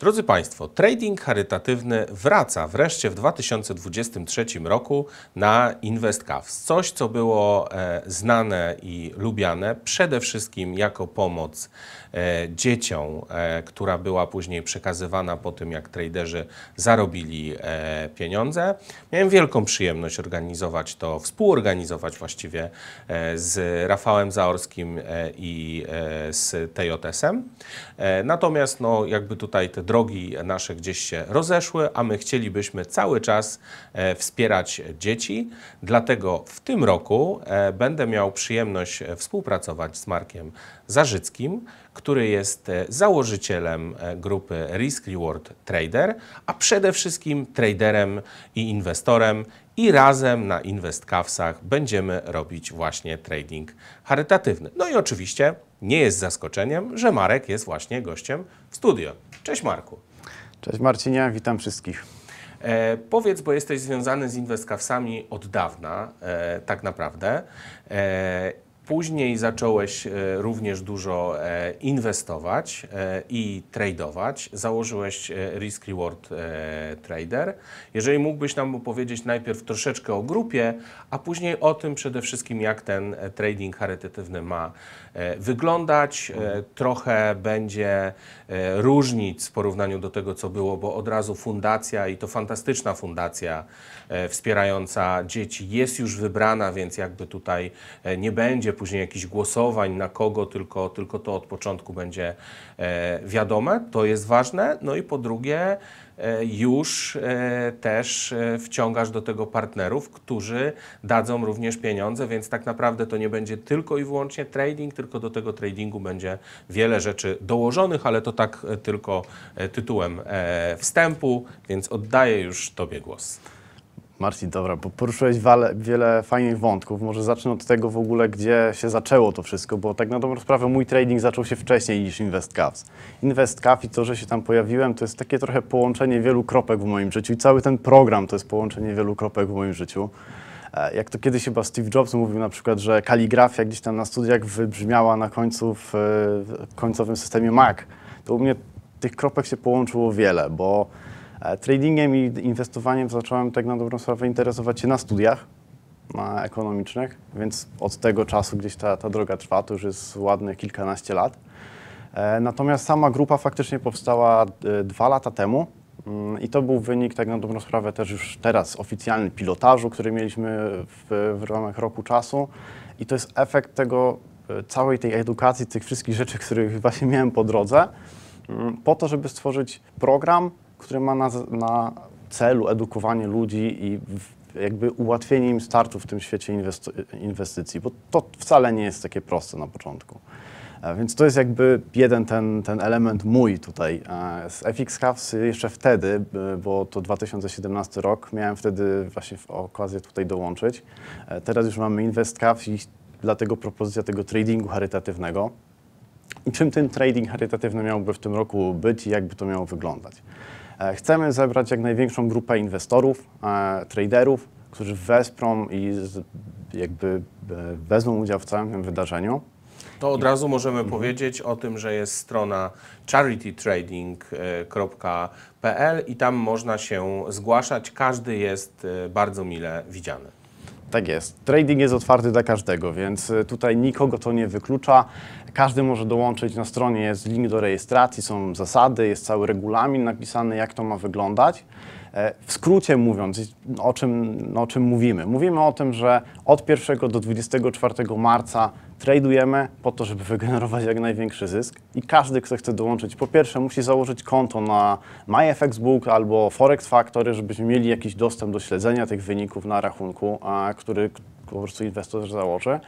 Drodzy Państwo, trading charytatywny wraca wreszcie w 2023 roku na InvestCaves. Coś, co było e, znane i lubiane przede wszystkim jako pomoc e, dzieciom, e, która była później przekazywana po tym, jak traderzy zarobili e, pieniądze. Miałem wielką przyjemność organizować to, współorganizować właściwie e, z Rafałem Zaorskim e, i z TJS-em. natomiast no, jakby tutaj te drogi nasze gdzieś się rozeszły, a my chcielibyśmy cały czas e, wspierać dzieci. Dlatego w tym roku e, będę miał przyjemność e, współpracować z Markiem Zarzyckim, który jest założycielem grupy Risk Reward Trader, a przede wszystkim traderem i inwestorem i razem na InvestCavsach będziemy robić właśnie trading charytatywny. No i oczywiście nie jest zaskoczeniem, że Marek jest właśnie gościem w studio. Cześć Marku. Cześć Marcinie, witam wszystkich. E, powiedz, bo jesteś związany z Inwestkawsami od dawna, e, tak naprawdę. E, Później zacząłeś e, również dużo e, inwestować e, i tradować. Założyłeś Risk Reward Trader. Jeżeli mógłbyś nam opowiedzieć najpierw troszeczkę o grupie, a później o tym przede wszystkim, jak ten trading charytatywny ma wyglądać. Mhm. Trochę będzie różnic w porównaniu do tego, co było, bo od razu fundacja i to fantastyczna fundacja wspierająca dzieci jest już wybrana, więc jakby tutaj nie będzie później jakichś głosowań, na kogo, tylko, tylko to od początku będzie e, wiadome. To jest ważne. No i po drugie, e, już e, też wciągasz do tego partnerów, którzy dadzą również pieniądze, więc tak naprawdę to nie będzie tylko i wyłącznie trading, tylko do tego tradingu będzie wiele rzeczy dołożonych, ale to tak tylko tytułem wstępu, więc oddaję już Tobie głos. Marcin, dobra, poruszyłeś wale, wiele fajnych wątków. Może zacznę od tego w ogóle, gdzie się zaczęło to wszystko, bo tak na dobrą sprawę mój trading zaczął się wcześniej niż InvestCaps. InvestCap i to, że się tam pojawiłem, to jest takie trochę połączenie wielu kropek w moim życiu i cały ten program to jest połączenie wielu kropek w moim życiu. E, jak to kiedyś chyba Steve Jobs mówił na przykład, że kaligrafia gdzieś tam na studiach wybrzmiała na końcu w, w końcowym systemie Mac, to u mnie tych kropek się połączyło wiele, bo E, tradingiem i inwestowaniem zacząłem tak na dobrą sprawę interesować się na studiach na ekonomicznych, więc od tego czasu gdzieś ta, ta droga trwa, to już jest ładne kilkanaście lat. E, natomiast sama grupa faktycznie powstała e, dwa lata temu mm, i to był wynik, tak na dobrą sprawę, też już teraz oficjalny pilotażu, który mieliśmy w, w ramach roku czasu i to jest efekt tego całej tej edukacji, tych wszystkich rzeczy, których właśnie miałem po drodze, mm, po to, żeby stworzyć program, który ma na, na celu edukowanie ludzi i jakby ułatwienie im startu w tym świecie inwestycji, bo to wcale nie jest takie proste na początku. E, więc to jest jakby jeden ten, ten element mój tutaj. E, z FX Hubs jeszcze wtedy, bo to 2017 rok, miałem wtedy właśnie okazję tutaj dołączyć. E, teraz już mamy Invest Hubs i dlatego propozycja tego tradingu charytatywnego. I czym ten trading charytatywny miałby w tym roku być i jakby to miało wyglądać? E, chcemy zebrać jak największą grupę inwestorów, e, traderów, którzy wesprą i jakby e, wezmą udział w całym tym wydarzeniu. To od razu możemy mhm. powiedzieć o tym, że jest strona charitytrading.pl i tam można się zgłaszać. Każdy jest bardzo mile widziany. Tak jest. Trading jest otwarty dla każdego, więc e, tutaj nikogo to nie wyklucza. Każdy może dołączyć. Na stronie jest link do rejestracji, są zasady, jest cały regulamin napisany, jak to ma wyglądać. E, w skrócie mówiąc, o czym, o czym mówimy? Mówimy o tym, że od 1 do 24 marca tradujemy po to, żeby wygenerować jak największy zysk i każdy, kto chce dołączyć, po pierwsze musi założyć konto na MyFXBook albo Forex Factory, żebyśmy mieli jakiś dostęp do śledzenia tych wyników na rachunku, a który po prostu inwestor założy.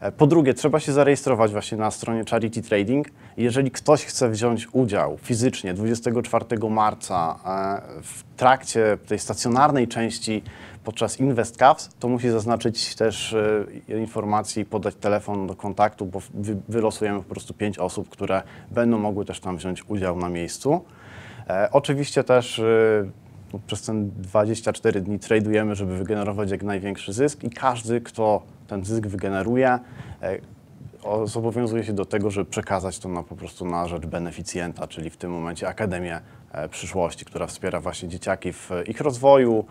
E, po drugie, trzeba się zarejestrować właśnie na stronie Charity Trading. Jeżeli ktoś chce wziąć udział fizycznie 24 marca e, w trakcie tej stacjonarnej części podczas InvestCaps, to musi zaznaczyć też e, informacji, podać telefon do kontaktu, bo wy, wylosujemy po prostu pięć osób, które będą mogły też tam wziąć udział na miejscu. E, oczywiście też e, no, przez ten 24 dni tradujemy, żeby wygenerować jak największy zysk i każdy, kto ten zysk wygeneruje, e, o, zobowiązuje się do tego, żeby przekazać to na, po prostu na rzecz beneficjenta, czyli w tym momencie Akademię e, Przyszłości, która wspiera właśnie dzieciaki w e, ich rozwoju,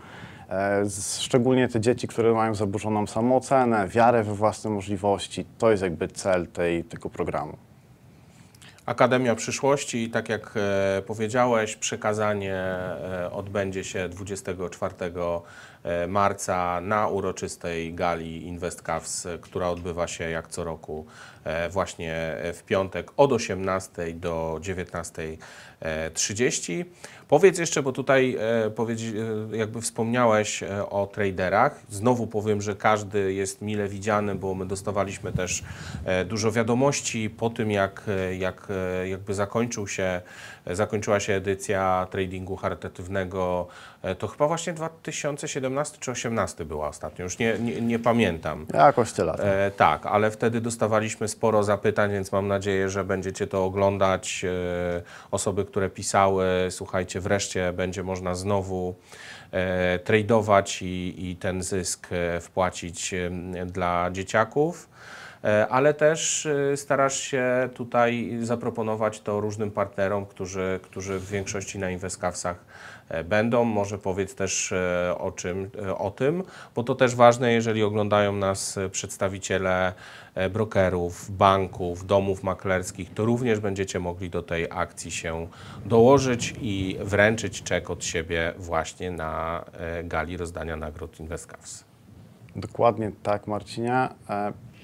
E, szczególnie te dzieci, które mają zaburzoną samoocenę, wiarę we własne możliwości, to jest jakby cel tej, tego programu. Akademia Przyszłości, tak jak e, powiedziałeś, przekazanie e, odbędzie się 24 E, marca na uroczystej gali InvestCavs, e, która odbywa się jak co roku e, właśnie w piątek od 18 do 19.30. Powiedz jeszcze, bo tutaj jakby wspomniałeś o traderach. Znowu powiem, że każdy jest mile widziany, bo my dostawaliśmy też dużo wiadomości po tym, jak, jak jakby zakończył się, zakończyła się edycja tradingu charytatywnego. To chyba właśnie 2017 17 czy 18 była ostatnio, już nie, nie, nie pamiętam. Jakoś te lata. E, tak, ale wtedy dostawaliśmy sporo zapytań, więc mam nadzieję, że będziecie to oglądać. E, osoby, które pisały, słuchajcie, wreszcie będzie można znowu e, i, i ten zysk e, wpłacić e, dla dzieciaków e, ale też starasz się tutaj zaproponować to różnym partnerom, którzy, którzy w większości na Inwestorsach E, będą. Może powiedz też e, o, czym, e, o tym, bo to też ważne, jeżeli oglądają nas przedstawiciele brokerów, banków, domów maklerskich, to również będziecie mogli do tej akcji się dołożyć i wręczyć czek od siebie właśnie na gali rozdania nagród InvestCaps. Dokładnie tak, Marcinia.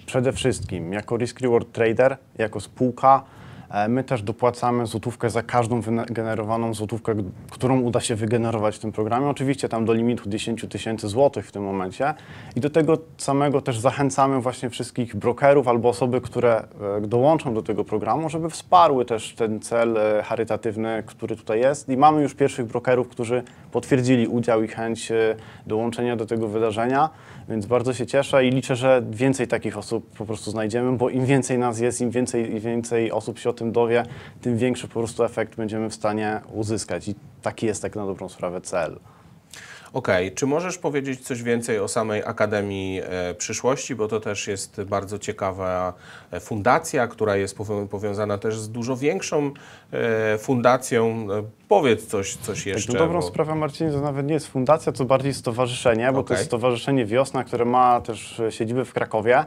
Przede wszystkim jako risk reward trader, jako spółka, E, my też dopłacamy złotówkę za każdą wygenerowaną złotówkę, którą uda się wygenerować w tym programie. Oczywiście tam do limitu 10 tysięcy złotych w tym momencie. I do tego samego też zachęcamy właśnie wszystkich brokerów albo osoby, które e, dołączą do tego programu, żeby wsparły też ten cel e, charytatywny, który tutaj jest. I mamy już pierwszych brokerów, którzy potwierdzili udział i chęć e, dołączenia do tego wydarzenia, więc bardzo się cieszę i liczę, że więcej takich osób po prostu znajdziemy, bo im więcej nas jest, im więcej, im więcej osób się o tym dowie, tym większy po prostu efekt będziemy w stanie uzyskać i taki jest tak na dobrą sprawę cel. Okej, okay. czy możesz powiedzieć coś więcej o samej Akademii e, Przyszłości, bo to też jest bardzo ciekawa e, fundacja, która jest powiązana też z dużo większą e, fundacją. Powiedz coś, coś tak, no jeszcze. Tak, dobrą bo... sprawę, Marcinie, to nawet nie jest fundacja, to bardziej stowarzyszenie, bo okay. to jest Stowarzyszenie Wiosna, które ma też siedzibę w Krakowie.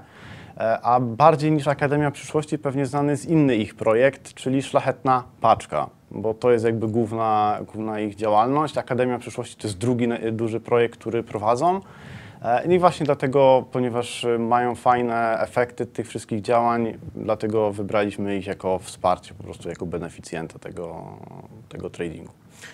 A bardziej niż Akademia Przyszłości pewnie znany jest inny ich projekt, czyli Szlachetna Paczka bo to jest jakby główna, główna ich działalność. Akademia Przyszłości to jest drugi duży projekt, który prowadzą. E, no I właśnie dlatego, ponieważ e, mają fajne efekty tych wszystkich działań, dlatego wybraliśmy ich jako wsparcie, po prostu jako beneficjenta tego, tego tradingu.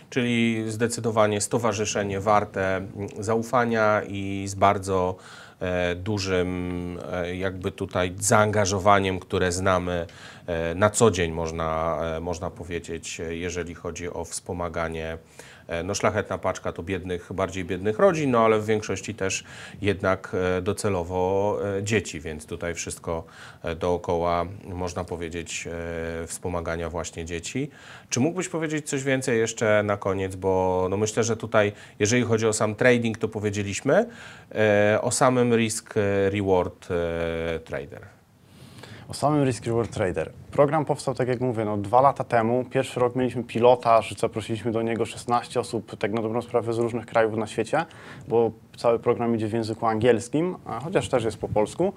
Czyli zdecydowanie stowarzyszenie warte zaufania i z bardzo E, dużym e, jakby tutaj zaangażowaniem, które znamy e, na co dzień, można, można powiedzieć, jeżeli chodzi o wspomaganie E, no szlachetna paczka to biednych, bardziej biednych rodzin, no ale w większości też jednak e, docelowo e, dzieci, więc tutaj wszystko dookoła, można powiedzieć, wspomagania właśnie dzieci. Czy mógłbyś powiedzieć coś więcej jeszcze na koniec, bo no myślę, że tutaj, jeżeli chodzi o sam trading, to powiedzieliśmy, o samym risk reward trader. O samym Risk Reward Trader. Program powstał, tak jak mówię, no, dwa lata temu. Pierwszy rok mieliśmy pilotaż, zaprosiliśmy do niego 16 osób, tak na dobrą sprawę, z różnych krajów na świecie, bo cały program idzie w języku angielskim, chociaż też jest po polsku.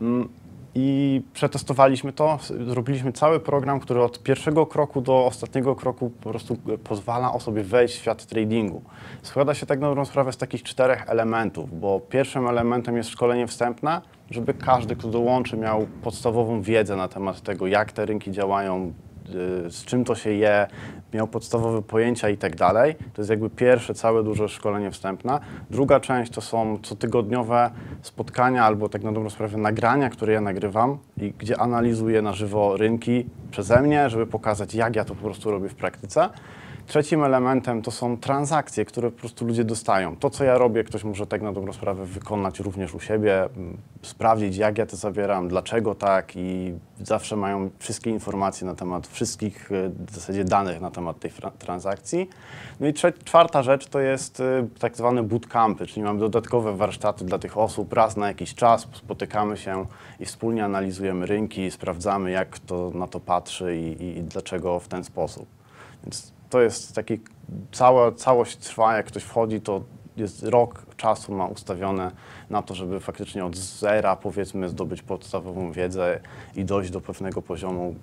Mm, i przetestowaliśmy to. Zrobiliśmy cały program, który od pierwszego kroku do ostatniego kroku po prostu pozwala osobie wejść w świat tradingu. Składa się tak na dobrą sprawę z takich czterech elementów, bo pierwszym elementem jest szkolenie wstępne, żeby każdy, kto dołączy, miał podstawową wiedzę na temat tego, jak te rynki działają, Y, z czym to się je, miał podstawowe pojęcia i tak dalej. To jest jakby pierwsze całe duże szkolenie wstępne. Druga część to są cotygodniowe spotkania albo tak na dobrą sprawę nagrania, które ja nagrywam i gdzie analizuję na żywo rynki przeze mnie, żeby pokazać jak ja to po prostu robię w praktyce. Trzecim elementem to są transakcje, które po prostu ludzie dostają. To, co ja robię, ktoś może tak na dobrą sprawę wykonać również u siebie, mm, sprawdzić, jak ja to zawieram, dlaczego tak i zawsze mają wszystkie informacje na temat wszystkich y, w zasadzie danych na temat tej transakcji. No i czwarta rzecz to jest y, tak zwane bootcampy, czyli mamy dodatkowe warsztaty dla tych osób. Raz na jakiś czas spotykamy się i wspólnie analizujemy rynki, sprawdzamy, jak to na to patrzy i, i, i dlaczego w ten sposób. Więc to jest taki cała, całość trwa, jak ktoś wchodzi, to jest rok czasu ma ustawione na to, żeby faktycznie od zera powiedzmy zdobyć podstawową wiedzę i dojść do pewnego poziomu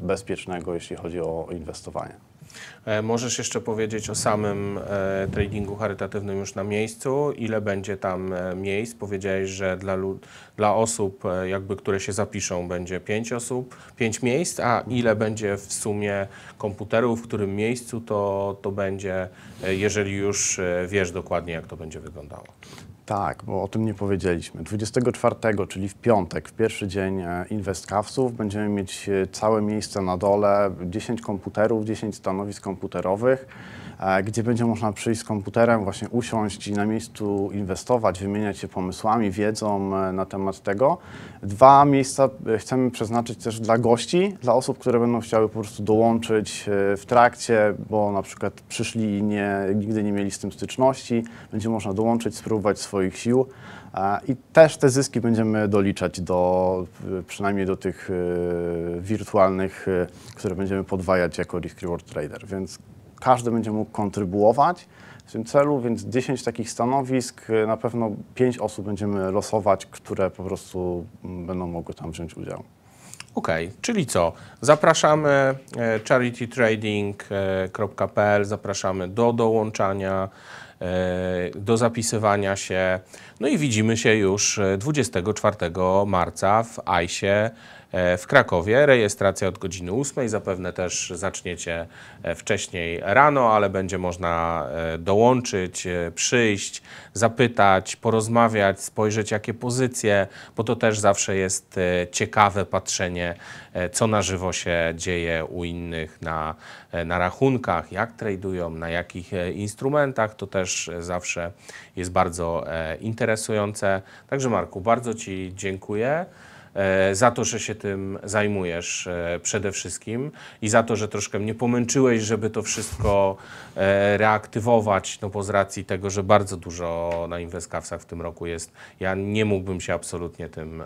bezpiecznego, jeśli chodzi o inwestowanie. E, możesz jeszcze powiedzieć o samym e, tradingu charytatywnym już na miejscu, ile będzie tam e, miejsc? Powiedziałeś, że dla, dla osób, jakby, które się zapiszą, będzie 5 osób, 5 miejsc, a ile będzie w sumie komputerów, w którym miejscu to, to będzie, jeżeli już wiesz dokładnie, jak to będzie wyglądało? Tak, bo o tym nie powiedzieliśmy. 24, czyli w piątek, w pierwszy dzień e, inwestkawców, będziemy mieć e, całe miejsce na dole, 10 komputerów, 10 stanowisk komputerowych. E, gdzie będzie można przyjść z komputerem, właśnie usiąść i na miejscu inwestować, wymieniać się pomysłami, wiedzą e, na temat tego. Dwa miejsca e, chcemy przeznaczyć też dla gości, dla osób, które będą chciały po prostu dołączyć w trakcie, bo na przykład przyszli i nie, nigdy nie mieli z tym styczności. Będzie można dołączyć, spróbować swoich sił. I też te zyski będziemy doliczać do, przynajmniej do tych wirtualnych, które będziemy podwajać jako risk reward trader. Więc każdy będzie mógł kontrybuować w tym celu, więc 10 takich stanowisk, y, na pewno 5 osób będziemy losować, które po prostu mm, będą mogły tam wziąć udział. Okej, okay, czyli co? Zapraszamy e, charitytrading.pl, zapraszamy do dołączania, e, do zapisywania się. No i widzimy się już 24 e, marca w ICE E, w Krakowie. Rejestracja od godziny 8. Zapewne też zaczniecie e, wcześniej rano, ale będzie można e, dołączyć, przyjść, zapytać, porozmawiać, spojrzeć jakie pozycje, bo to też zawsze jest ciekawe patrzenie, co na żywo się dzieje u innych na, na rachunkach, jak tradują, na jakich instrumentach. To też zawsze jest bardzo interesujące. Także Marku, bardzo Ci dziękuję. E, za to, że się tym zajmujesz e, przede wszystkim i za to, że troszkę mnie pomęczyłeś, żeby to wszystko e, reaktywować, no bo z racji tego, że bardzo dużo na Inweskawsach w tym roku jest, ja nie mógłbym się absolutnie tym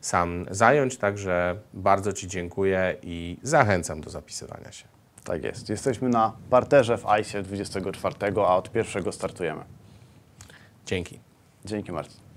sam zająć, także bardzo Ci dziękuję i zachęcam do zapisywania się. Tak jest. Jesteśmy na parterze w ICE 24, a od pierwszego startujemy. Dzięki. Dzięki Marcin.